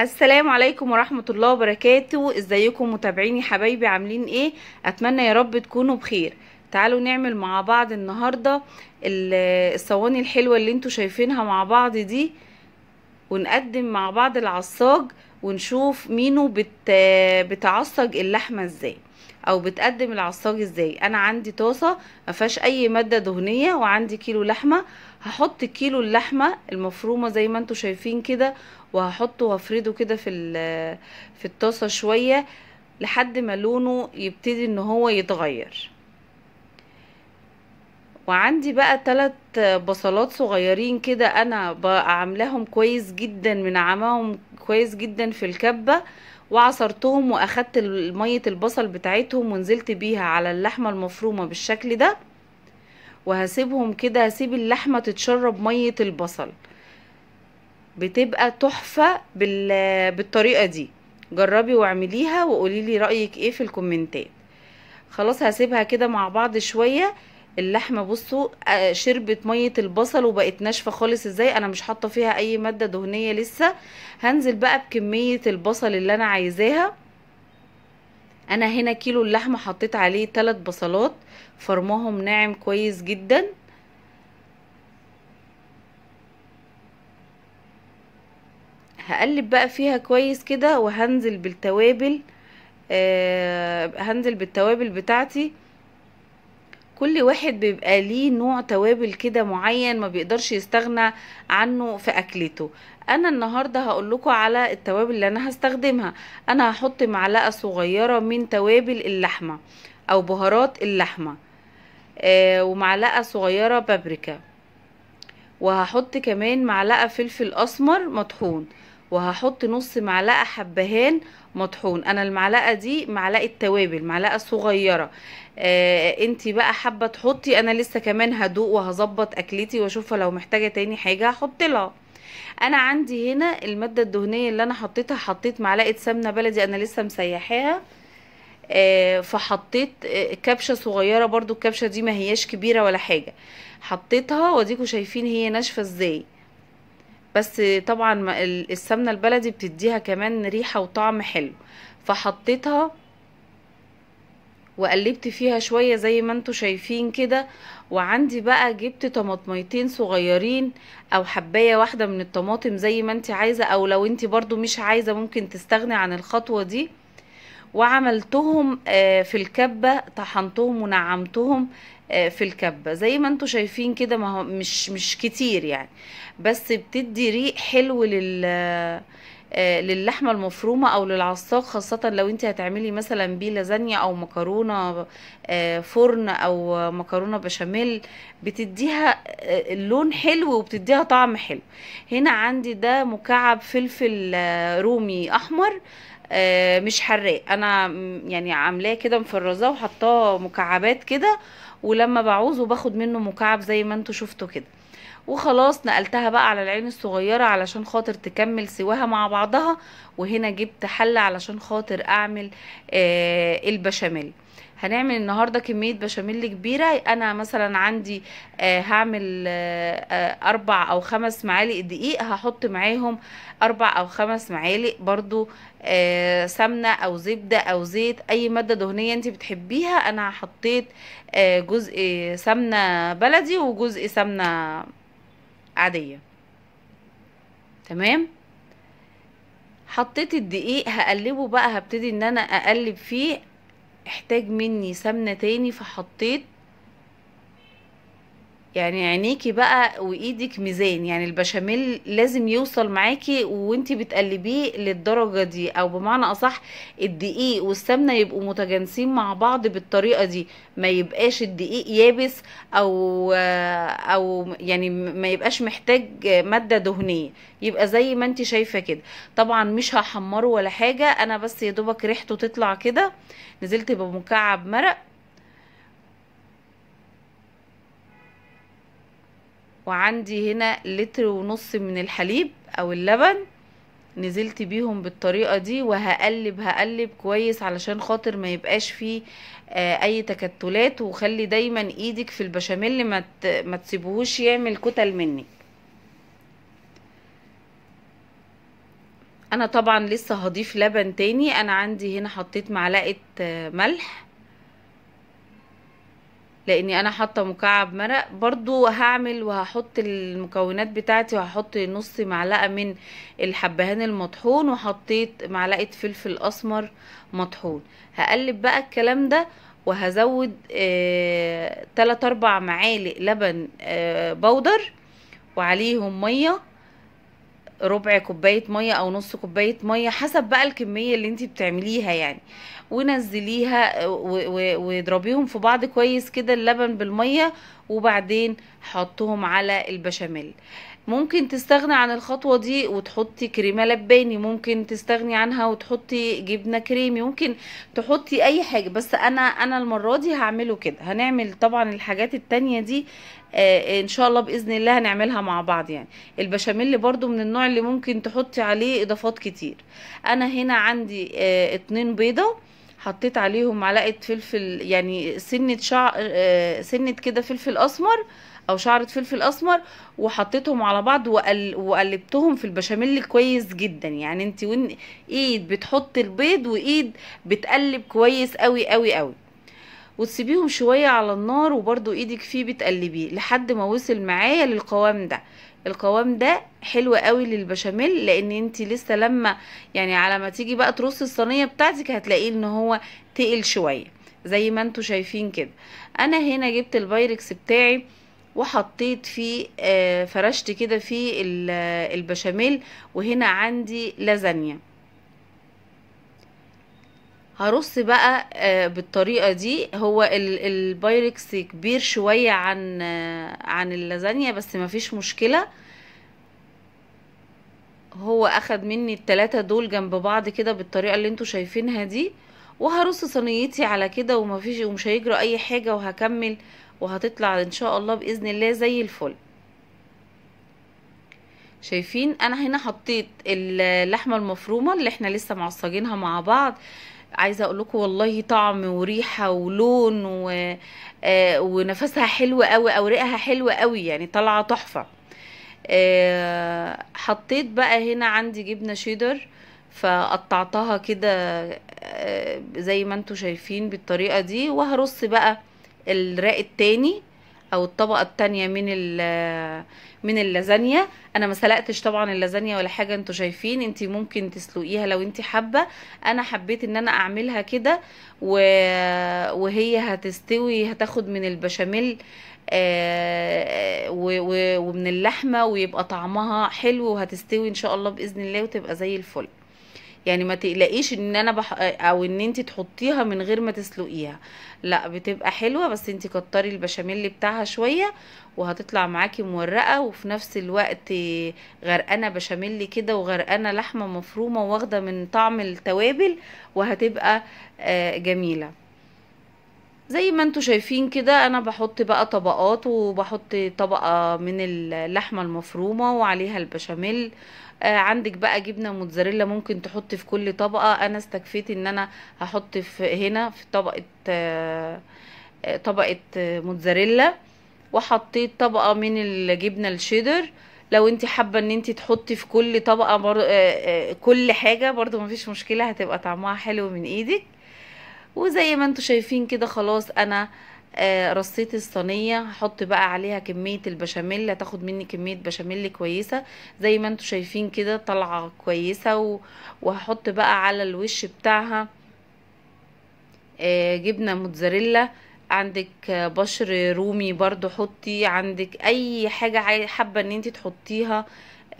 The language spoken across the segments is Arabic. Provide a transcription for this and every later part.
السلام عليكم ورحمة الله وبركاته ازيكم متابعيني حبايبي عاملين ايه اتمنى يا رب تكونوا بخير تعالوا نعمل مع بعض النهاردة الصواني الحلوة اللي انتوا شايفينها مع بعض دي ونقدم مع بعض العصاج ونشوف مينو بت... بتعصج اللحمه ازاي او بتقدم العصاج ازاي انا عندي طاسه مفيهاش اي ماده دهنيه وعندي كيلو لحمه هحط كيلو اللحمه المفرومه زي ما انتوا شايفين كده وهحطه وافرده كده في في الطاسه شويه لحد ما لونه يبتدي ان هو يتغير وعندي بقى ثلاث بصلات صغيرين كده انا عاملاهم كويس جدا من عماهم كويس جدا في الكبة وعصرتهم واخدت مية البصل بتاعتهم ونزلت بيها على اللحمة المفرومة بالشكل ده وهسيبهم كده هسيب اللحمة تتشرب مية البصل بتبقى تحفة بالطريقة دي جربي واعمليها وقوليلي رأيك ايه في الكومنتات خلاص هسيبها كده مع بعض شوية اللحمه بصوا آه، شربت ميه البصل وبقت ناشفه خالص ازاي انا مش حاطه فيها اي ماده دهنيه لسه هنزل بقى بكميه البصل اللي انا عايزاها انا هنا كيلو اللحمه حطيت عليه ثلاث بصلات فرماهم ناعم كويس جدا هقلب بقى فيها كويس كده وهنزل بالتوابل آه هنزل بالتوابل بتاعتي كل واحد بيبقى ليه نوع توابل كده معين ما بيقدرش يستغنى عنه في اكلته انا النهارده هقول لكم على التوابل اللي انا هستخدمها انا هحط معلقه صغيره من توابل اللحمه او بهارات اللحمه آه ومعلقه صغيره بابريكا وهحط كمان معلقه فلفل اسمر مطحون وهحط نص معلقه حبهان مطحون انا المعلقه دي معلقه توابل معلقه صغيره آه انت بقى حابه تحطي انا لسه كمان هدوق وهظبط اكلتي واشوفها لو محتاجه تاني حاجه هحط لها انا عندي هنا الماده الدهنيه اللي انا حطيتها حطيت معلقه سمنه بلدي انا لسه مسيحاها آه فحطيت آه كبشه صغيره برضو الكبشه دي ما هياش كبيره ولا حاجه حطيتها واديكوا شايفين هي ناشفه ازاي بس طبعا السمنه البلدي بتديها كمان ريحه وطعم حلو فحطيتها وقلبت فيها شوية زي ما انتوا شايفين كده وعندي بقى جبت طماطميتين صغيرين او حباية واحدة من الطماطم زي ما انت عايزة او لو انت برضو مش عايزة ممكن تستغني عن الخطوة دي وعملتهم آه، في الكبة طحنتهم ونعمتهم آه، في الكبه زي ما انتم شايفين كده ما هو مش مش كتير يعني بس بتدي ريق حلو لل آه، للحمه المفرومه او للعصاق خاصه لو انت هتعملي مثلا بيه لازانيا او مكرونه آه، فرن او مكرونه بشاميل بتديها لون حلو وبتديها طعم حلو هنا عندي ده مكعب فلفل رومي احمر مش حراق انا يعني عاملاه كده مفرزاه وحطاه مكعبات كده ولما بعوزه باخد منه مكعب زي ما انتوا شفتوا كده وخلاص نقلتها بقى على العين الصغيرة علشان خاطر تكمل سواها مع بعضها وهنا جبت حلة علشان خاطر اعمل آه البشاميل هنعمل النهارده كميه بشاميل كبيره انا مثلا عندي آه هعمل آه،, آه اربع او خمس معالق دقيق هحط معاهم اربع او خمس معالق برضو آه سمنه او زبده او زيت اي ماده دهنيه انت بتحبيها انا حطيت آه جزء سمنه بلدي وجزء سمنه عاديه تمام حطيت الدقيق هقلبه بقى هبتدي ان انا اقلب فيه احتاج مني سمنه تاني فحطيت يعني عينيكي بقى وايدك ميزان يعني البشاميل لازم يوصل معاكي وانت بتقلبيه للدرجه دي او بمعنى اصح الدقيق والسمنه يبقوا متجانسين مع بعض بالطريقه دي ما يبقاش الدقيق يابس او او يعني ما يبقاش محتاج ماده دهنيه يبقى زي ما انت شايفه كده طبعا مش هحمره ولا حاجه انا بس يا دوبك ريحته تطلع كده نزلت بمكعب مرق وعندي هنا لتر ونص من الحليب او اللبن نزلت بيهم بالطريقة دي وهقلب هقلب كويس علشان خاطر ما يبقاش فيه آه اي تكتلات وخلي دايما ايدك في البشاميل ما, ما يعمل كتل منك انا طبعا لسه هضيف لبن تاني انا عندي هنا حطيت معلقة آه، ملح لاني انا حاطه مكعب مرق برضو هعمل وهحط المكونات بتاعتي وهحط نص معلقه من الحبهان المطحون وحطيت معلقه فلفل اسمر مطحون هقلب بقى الكلام ده وهزود آه اربع معالق لبن آه بودر وعليهم ميه ربع كوبايه ميه او نص كوبايه ميه حسب بقى الكميه اللي انت بتعمليها يعني ونزليها واضربيهم في بعض كويس كده اللبن بالميه وبعدين حطهم على البشاميل ممكن تستغنى عن الخطوة دي وتحطي كريمة لباني ممكن تستغني عنها وتحطي جبنة كريمي ممكن تحطي اي حاجة بس انا انا المرة دي هعمله كده هنعمل طبعا الحاجات التانية دي آه ان شاء الله باذن الله هنعملها مع بعض يعني البشاميل برضو من النوع اللي ممكن تحطي عليه اضافات كتير انا هنا عندي آه اتنين بيضة حطيت عليهم معلقه فلفل يعني سنه شع... آه، سنه كده فلفل اسمر او شعره فلفل اسمر وحطيتهم على بعض وقل... وقلبتهم في البشاميل كويس جدا يعني انت ون... ايد بتحط البيض وايد بتقلب كويس قوي قوي قوي وتسيبيهم شويه على النار وبرده ايدك فيه بتقلبيه لحد ما وصل معايا للقوام ده القوام ده حلو قوي للبشاميل لان انت لسه لما يعني على ما تيجي بقى ترص الصينيه بتاعتك هتلاقيه ان هو تقل شويه زي ما انتوا شايفين كده انا هنا جبت البايركس بتاعي وحطيت فيه آه، فرشت كده فيه البشاميل وهنا عندي لازانيا هرص بقى آه، بالطريقه دي هو البايركس كبير شويه عن آه، عن اللازانيا بس مفيش مشكله هو اخد مني التلاتة دول جنب بعض كده بالطريقه اللي انتوا شايفينها دي وهرص صينيتي على كده ومفيش ومش هيجرى اي حاجه وهكمل وهتطلع ان شاء الله باذن الله زي الفل شايفين انا هنا حطيت اللحمه المفرومه اللي احنا لسه معصجينها مع بعض عايزه اقول لكم والله طعم وريحه ولون و... آه، ونفسها حلو قوي او ريقها حلو قوي يعني طالعه تحفه آه، حطيت بقى هنا عندي جبنه شيدر فقطعتها كده آه، زي ما انتم شايفين بالطريقه دي وهرص بقى الراق التاني او الطبقه الثانيه من من اللازانيا انا ما سلقتش طبعا اللازانيا ولا حاجه انتوا شايفين انت ممكن تسلقيها لو انت حابه انا حبيت ان انا اعملها كده وهي هتستوي هتاخد من البشاميل آه، آه، و ومن اللحمه ويبقى طعمها حلو وهتستوي ان شاء الله باذن الله وتبقى زي الفل يعني ما تقلقيش ان انا بح... او ان انت تحطيها من غير ما تسلقيها لا بتبقى حلوه بس انت كتري البشاميل بتاعها شويه وهتطلع معاكي مورقه وفي نفس الوقت غرقانه بشاميل كده وغرقانه لحمه مفرومه واخده من طعم التوابل وهتبقى آه، جميله زي ما انتوا شايفين كده انا بحط بقى طبقات وبحط طبقة من اللحمة المفرومة وعليها البشاميل آه عندك بقى جبنة موتزاريلا ممكن تحط في كل طبقة انا استكفيت ان انا هحط في هنا في طبقة آه, آه، طبقة آه موتزاريلا وحطيت طبقة من الجبنة الشيدر لو انت حابة ان انت تحطي في كل طبقة بر... آه، آه، كل حاجة برضو مفيش مشكلة هتبقى طعمها حلو من ايدك وزي ما انتوا شايفين كده خلاص انا آه، رصيت الصينيه هحط بقى عليها كميه البشاميل هتاخد مني كميه بشاميل كويسه زي ما انتوا شايفين كده طالعه كويسه وهحط بقى على الوش بتاعها آه، جبنه موتزاريلا عندك بشر رومي برضو حطي عندك اي حاجه حابه ان انت تحطيها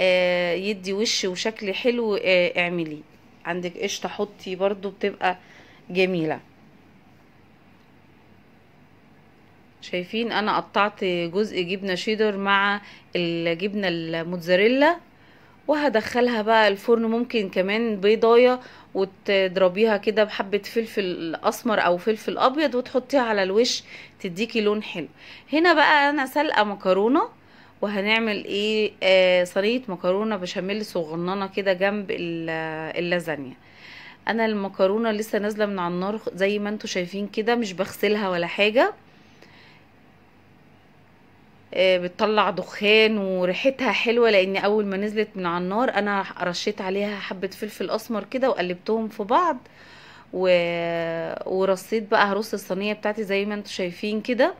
آه، يدي وش وشكل حلو اعمليه عندك قشطه حطي برضو بتبقى جميلة شايفين انا قطعت جزء جبنة شيدر مع الجبنة الموتزاريلا وهدخلها بقى الفرن ممكن كمان بيضاية وتضربيها كده بحبة فلفل اسمر او فلفل ابيض وتحطيها على الوش تديكي لون حلو هنا بقى انا سلقة مكرونة وهنعمل ايه آه صينيه مكرونه بشاميل صغننه كده جنب اللازانيا انا المكرونه لسه نازله من على النار زي ما انتم شايفين كده مش بغسلها ولا حاجه آه، بتطلع دخان وريحتها حلوه لان اول ما نزلت من على النار انا رشيت عليها حبه فلفل اسمر كده وقلبتهم في بعض و... ورصيت بقى هرص الصينيه بتاعتي زي ما انتم شايفين كده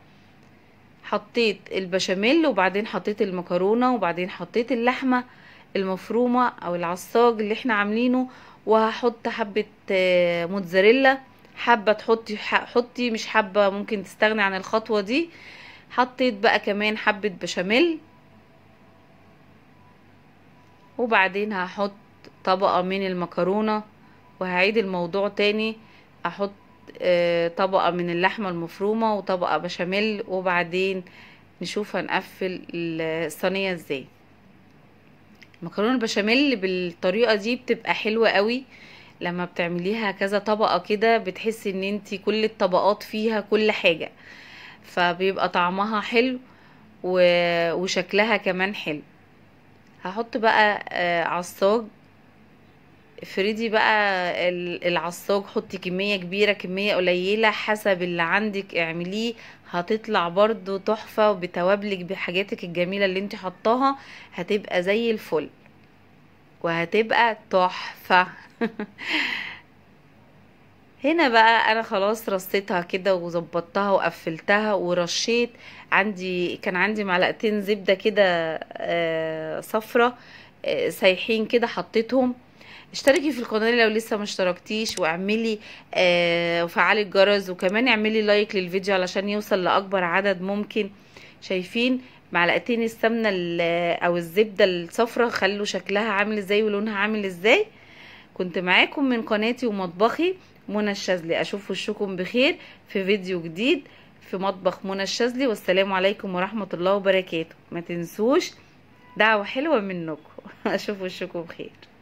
حطيت البشاميل وبعدين حطيت المكرونه وبعدين حطيت اللحمه المفرومه او العصاج اللي احنا عاملينه وهحط حبه آه، موتزاريلا حابه تحطي حطي مش حابه ممكن تستغني عن الخطوه دي حطيت بقى كمان حبه بشاميل وبعدين هحط طبقه من المكرونه وهعيد الموضوع تاني احط آه، طبقه من اللحمه المفرومه وطبقه بشاميل وبعدين نشوف هنقفل الصينيه ازاي المكرونه البشاميل بالطريقه دي بتبقى حلوه قوي لما بتعمليها كذا طبقه كده بتحسي ان انت كل الطبقات فيها كل حاجه فبيبقى طعمها حلو وشكلها كمان حلو هحط بقى آه، عصاج افردي بقى العصاج حطي كمية كبيرة كمية قليلة حسب اللي عندك اعمليه هتطلع برضو تحفة وبتوابلك بحاجاتك الجميلة اللي انت حطاها هتبقى زي الفل وهتبقى تحفة هنا بقى انا خلاص رصيتها كده وظبطتها وقفلتها ورشيت عندي كان عندي معلقتين زبدة كده آه، صفرة آه، سايحين كده حطيتهم اشتركي في القناه لو لسه ما اشتركتيش واعملي آه وفعلي الجرس وكمان اعملي لايك للفيديو علشان يوصل لاكبر عدد ممكن شايفين معلقتين السمنه او الزبده الصفراء خلوا شكلها عامل ازاي ولونها عامل ازاي كنت معاكم من قناتي ومطبخي منى الشاذلي اشوف وشكم بخير في فيديو جديد في مطبخ منى الشاذلي والسلام عليكم ورحمه الله وبركاته ما تنسوش دعوه حلوه منكم اشوف وشكم بخير